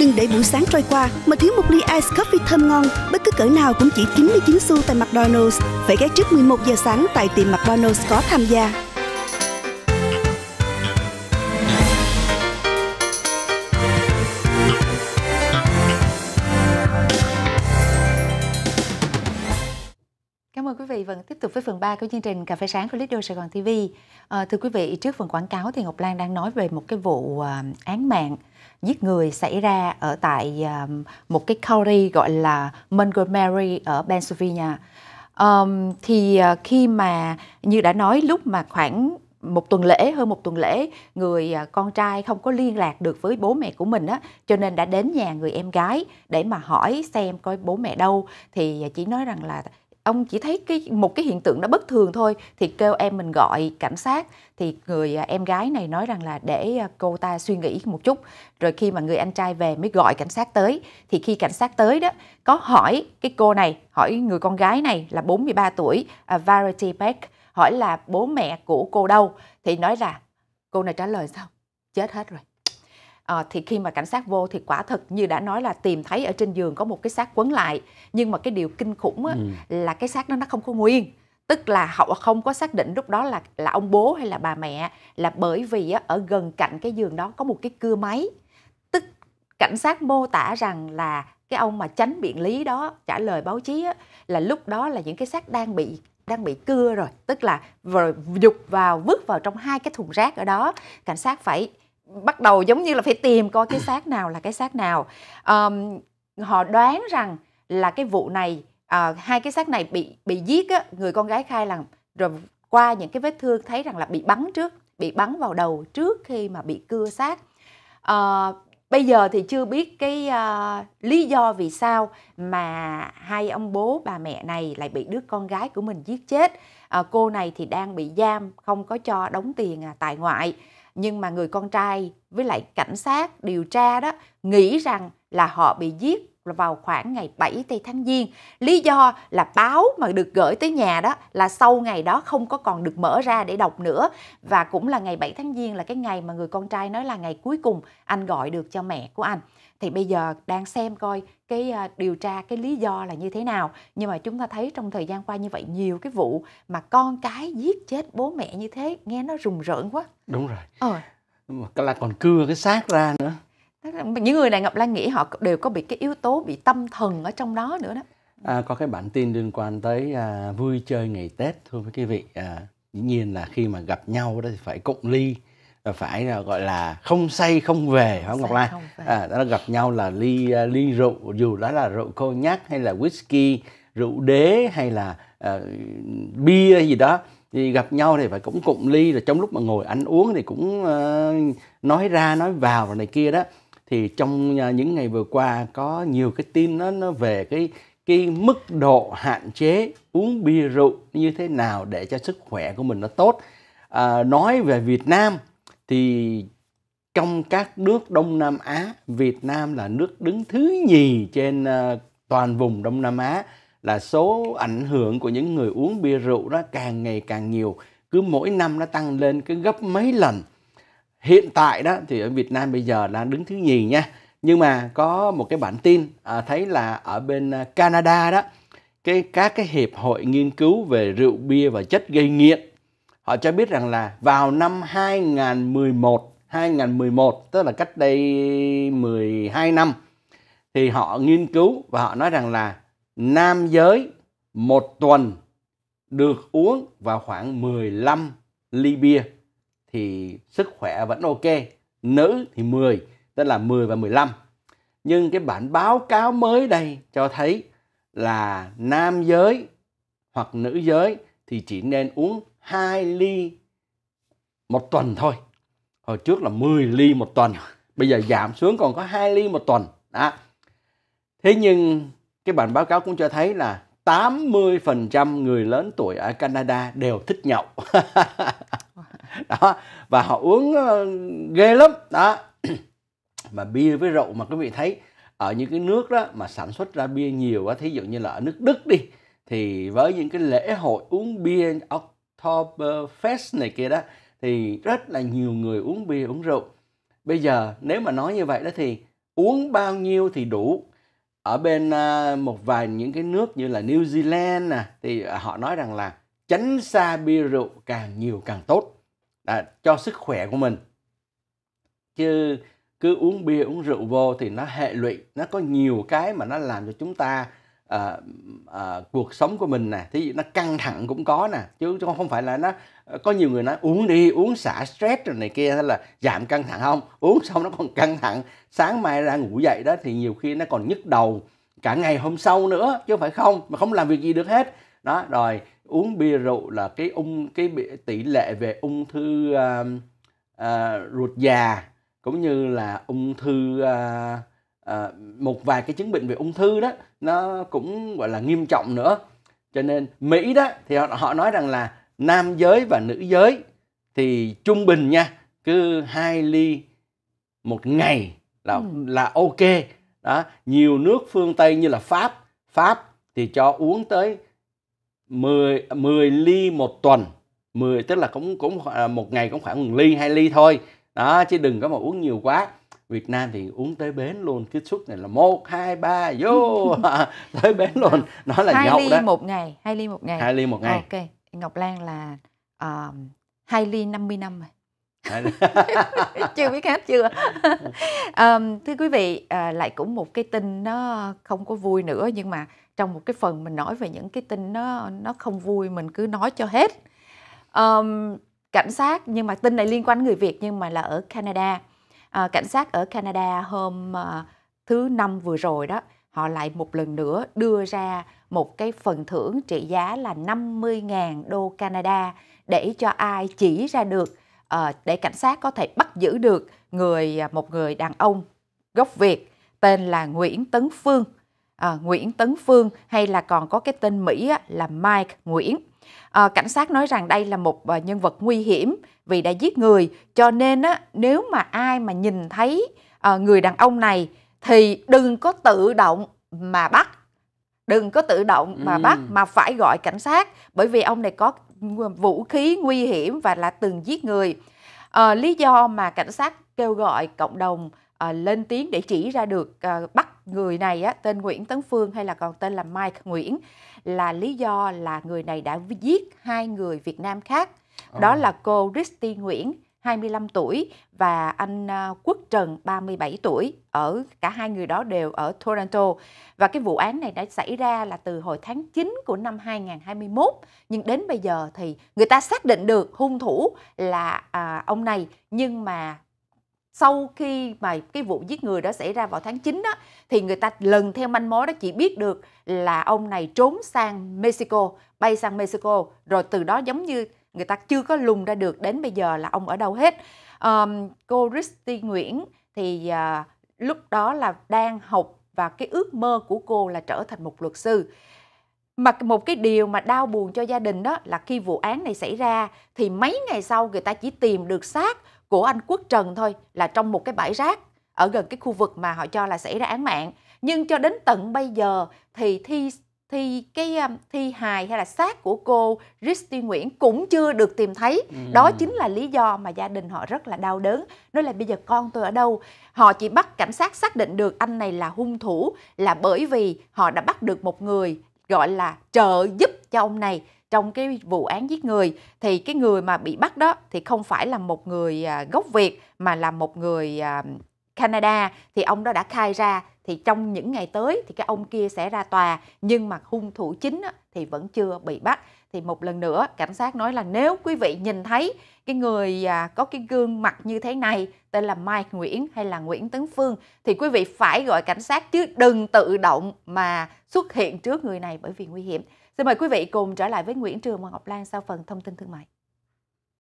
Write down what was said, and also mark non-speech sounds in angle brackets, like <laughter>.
Đừng để buổi sáng trôi qua mà thiếu một ly ice coffee thơm ngon, bất cứ cỡ nào cũng chỉ 99 xu tại McDonald's. Phải ghé trước 11 giờ sáng tại tiệm McDonald's có tham gia. vị vẫn tiếp tục với phần 3 của chương trình Cà phê sáng của Lido Sài Gòn TV. À, ờ, thưa quý vị, trước phần quảng cáo thì Ngọc Lan đang nói về một cái vụ à, án mạng giết người xảy ra ở tại à, một cái county gọi là Montgomery ở Pennsylvania. Um, thì à, khi mà như đã nói lúc mà khoảng một tuần lễ hơn một tuần lễ người con trai không có liên lạc được với bố mẹ của mình á cho nên đã đến nhà người em gái để mà hỏi xem coi bố mẹ đâu thì chỉ nói rằng là ông chỉ thấy cái một cái hiện tượng nó bất thường thôi thì kêu em mình gọi cảnh sát thì người à, em gái này nói rằng là để à, cô ta suy nghĩ một chút rồi khi mà người anh trai về mới gọi cảnh sát tới thì khi cảnh sát tới đó có hỏi cái cô này hỏi người con gái này là 43 tuổi à, Variety Beck hỏi là bố mẹ của cô đâu thì nói là cô này trả lời sao chết hết rồi à, thì khi mà cảnh sát vô thì quả thật như đã nói là tìm thấy ở trên giường có một cái xác quấn lại nhưng mà cái điều kinh khủng á, ừ. là cái xác nó nó không có nguyên tức là họ không có xác định lúc đó là là ông bố hay là bà mẹ là bởi vì á, ở gần cạnh cái giường đó có một cái cưa máy tức cảnh sát mô tả rằng là cái ông mà tránh biện lý đó trả lời báo chí á, là lúc đó là những cái xác đang bị đang bị cưa rồi tức là rồi dục vào vứt vào trong hai cái thùng rác ở đó cảnh sát phải bắt đầu giống như là phải tìm coi cái xác nào là cái xác nào um, họ đoán rằng là cái vụ này uh, hai cái xác này bị bị giết á, người con gái khai là rồi qua những cái vết thương thấy rằng là bị bắn trước bị bắn vào đầu trước khi mà bị cưa xác uh, bây giờ thì chưa biết cái uh, lý do vì sao mà hai ông bố bà mẹ này lại bị đứa con gái của mình giết chết uh, cô này thì đang bị giam không có cho đóng tiền à, tại ngoại nhưng mà người con trai với lại cảnh sát điều tra đó nghĩ rằng là họ bị giết vào khoảng ngày 7 tây tháng Giêng. Lý do là báo mà được gửi tới nhà đó là sau ngày đó không có còn được mở ra để đọc nữa và cũng là ngày 7 tháng Giêng là cái ngày mà người con trai nói là ngày cuối cùng anh gọi được cho mẹ của anh. Thì bây giờ đang xem coi cái à, điều tra cái lý do là như thế nào nhưng mà chúng ta thấy trong thời gian qua như vậy nhiều cái vụ mà con cái giết chết bố mẹ như thế nghe nó rùng rợn quá đúng rồi ờ. mà là còn cưa cái xác ra nữa những người này ngọc lan nghĩ họ đều có bị cái yếu tố bị tâm thần ở trong đó nữa đó à, có cái bản tin liên quan tới à, vui chơi ngày tết thưa với quý vị à, dĩ nhiên là khi mà gặp nhau đó thì phải cụng ly phải gọi là không say không về hả Ngọc Lan? À, đó là gặp nhau là ly uh, ly rượu dù đó là rượu cô nhắc hay là whisky, rượu đế hay là uh, bia gì đó thì gặp nhau thì phải cũng cụng ly rồi trong lúc mà ngồi ăn uống thì cũng uh, nói ra nói vào và này kia đó thì trong à, những ngày vừa qua có nhiều cái tin nó nó về cái cái mức độ hạn chế uống bia rượu như thế nào để cho sức khỏe của mình nó tốt. À, nói về Việt Nam thì trong các nước Đông Nam Á, Việt Nam là nước đứng thứ nhì trên à, toàn vùng Đông Nam Á là số ảnh hưởng của những người uống bia rượu đó càng ngày càng nhiều, cứ mỗi năm nó tăng lên cứ gấp mấy lần hiện tại đó thì ở Việt Nam bây giờ đang đứng thứ nhì nha nhưng mà có một cái bản tin à, thấy là ở bên à, Canada đó cái các cái hiệp hội nghiên cứu về rượu bia và chất gây nghiện họ cho biết rằng là vào năm 2011 2011 tức là cách đây 12 năm thì họ nghiên cứu và họ nói rằng là nam giới một tuần được uống vào khoảng 15 ly bia thì sức khỏe vẫn ok, nữ thì 10, tức là 10 và 15. Nhưng cái bản báo cáo mới đây cho thấy là nam giới hoặc nữ giới thì chỉ nên uống 2 ly một tuần thôi. Hồi trước là 10 ly một tuần, bây giờ giảm xuống còn có 2 ly một tuần. Đó. Thế nhưng cái bản báo cáo cũng cho thấy là 80% người lớn tuổi ở Canada đều thích nhậu. <laughs> <laughs> đó và họ uống ờ, ghê lắm đó <clears throat> mà bia với rượu mà quý vị thấy ở những cái nước đó mà sản xuất ra bia nhiều á thí dụ như là ở nước Đức đi thì với những cái lễ hội uống bia Oktoberfest này kia đó thì rất là nhiều người uống bia uống rượu bây giờ nếu mà nói như vậy đó thì uống bao nhiêu thì đủ ở bên ờ, một vài những cái nước như là New Zealand nè thì họ nói rằng là tránh xa bia rượu càng nhiều càng tốt à, cho sức khỏe của mình chứ cứ uống bia uống rượu vô thì nó hệ lụy nó có nhiều cái mà nó làm cho chúng ta à, à, cuộc sống của mình nè thí dụ nó căng thẳng cũng có nè chứ không phải là nó ờ, có nhiều người nói uống đi uống xả stress rồi này kia hay là giảm căng thẳng không uống xong nó còn căng thẳng sáng mai ra ngủ dậy đó thì nhiều khi nó còn nhức đầu cả ngày hôm sau nữa chứ phải không mà không làm việc gì được hết đó rồi uống bia rượu là cái ung cái tỷ lệ về ung thư à, à, ruột già cũng như là ung thư à, à, một vài cái chứng bệnh về ung thư đó nó cũng gọi là nghiêm trọng nữa cho nên Mỹ đó thì họ, họ nói rằng là nam giới và nữ giới thì trung bình nha cứ hai ly một ngày là ừ. là ok đó nhiều nước phương Tây như là Pháp Pháp thì cho uống tới 10 10 ly một tuần 10 tức là cũng cũng à, một ngày cũng khoảng 1 ly 2 ly thôi đó chứ đừng có mà uống nhiều quá Việt Nam thì uống tới bến luôn cái suất này là một hai ba vô <laughs> <laughs> tới bến luôn nó là hai nhậu ly đó. một ngày hai ly một ngày hai ly một ngày ok Ngọc Lan là uh, hai ly 50 năm rồi <laughs> chưa biết hết chưa à, thưa quý vị à, lại cũng một cái tin nó không có vui nữa nhưng mà trong một cái phần mình nói về những cái tin nó nó không vui mình cứ nói cho hết à, cảnh sát nhưng mà tin này liên quan người việt nhưng mà là ở canada à, cảnh sát ở canada hôm à, thứ năm vừa rồi đó họ lại một lần nữa đưa ra một cái phần thưởng trị giá là 50.000 đô Canada để cho ai chỉ ra được Ờ, để cảnh sát có thể bắt giữ được người à, một người đàn ông gốc Việt tên là Nguyễn Tấn Phương. À, Nguyễn Tấn Phương hay là còn có cái tên Mỹ là Mike Nguyễn. À, cảnh sát nói rằng đây là một à, nhân vật nguy hiểm vì đã giết người, cho nên á, nếu mà ai mà nhìn thấy à, người đàn ông này thì đừng có tự động mà bắt, đừng có tự động mà bắt ừ. mà phải gọi cảnh sát bởi vì ông này có vũ khí nguy hiểm và là từng giết người. À, lý do mà cảnh sát kêu gọi cộng đồng à, lên tiếng để chỉ ra được à, bắt người này á, tên Nguyễn Tấn Phương hay là còn tên là Mike Nguyễn là lý do là người này đã giết hai người Việt Nam khác. Đó là cô Christy Nguyễn 25 tuổi và anh à, Quốc Trần 37 tuổi ở cả hai người đó đều ở Toronto và cái vụ án này đã xảy ra là từ hồi tháng 9 của năm 2021 nhưng đến bây giờ thì người ta xác định được hung thủ là à, ông này nhưng mà sau khi mà cái vụ giết người đó xảy ra vào tháng 9 đó thì người ta lần theo manh mối đó chỉ biết được là ông này trốn sang Mexico, bay sang Mexico rồi từ đó giống như người ta chưa có lùng ra được đến bây giờ là ông ở đâu hết um, cô Risty Nguyễn thì uh, lúc đó là đang học và cái ước mơ của cô là trở thành một luật sư mà một cái điều mà đau buồn cho gia đình đó là khi vụ án này xảy ra thì mấy ngày sau người ta chỉ tìm được xác của anh Quốc Trần thôi là trong một cái bãi rác ở gần cái khu vực mà họ cho là xảy ra án mạng nhưng cho đến tận bây giờ thì thi thì cái um, thi hài hay là xác của cô Christy Nguyễn cũng chưa được tìm thấy. Ừ. Đó chính là lý do mà gia đình họ rất là đau đớn. Nói là bây giờ con tôi ở đâu? Họ chỉ bắt cảnh sát xác định được anh này là hung thủ là bởi vì họ đã bắt được một người gọi là trợ giúp cho ông này trong cái vụ án giết người thì cái người mà bị bắt đó thì không phải là một người à, gốc Việt mà là một người à, Canada thì ông đó đã khai ra thì trong những ngày tới thì cái ông kia sẽ ra tòa nhưng mà hung thủ chính thì vẫn chưa bị bắt thì một lần nữa cảnh sát nói là nếu quý vị nhìn thấy cái người à, có cái gương mặt như thế này tên là Mike Nguyễn hay là Nguyễn Tấn Phương thì quý vị phải gọi cảnh sát chứ đừng tự động mà xuất hiện trước người này bởi vì nguy hiểm. Xin mời quý vị cùng trở lại với Nguyễn Trường và Ngọc Lan sau phần thông tin thương mại.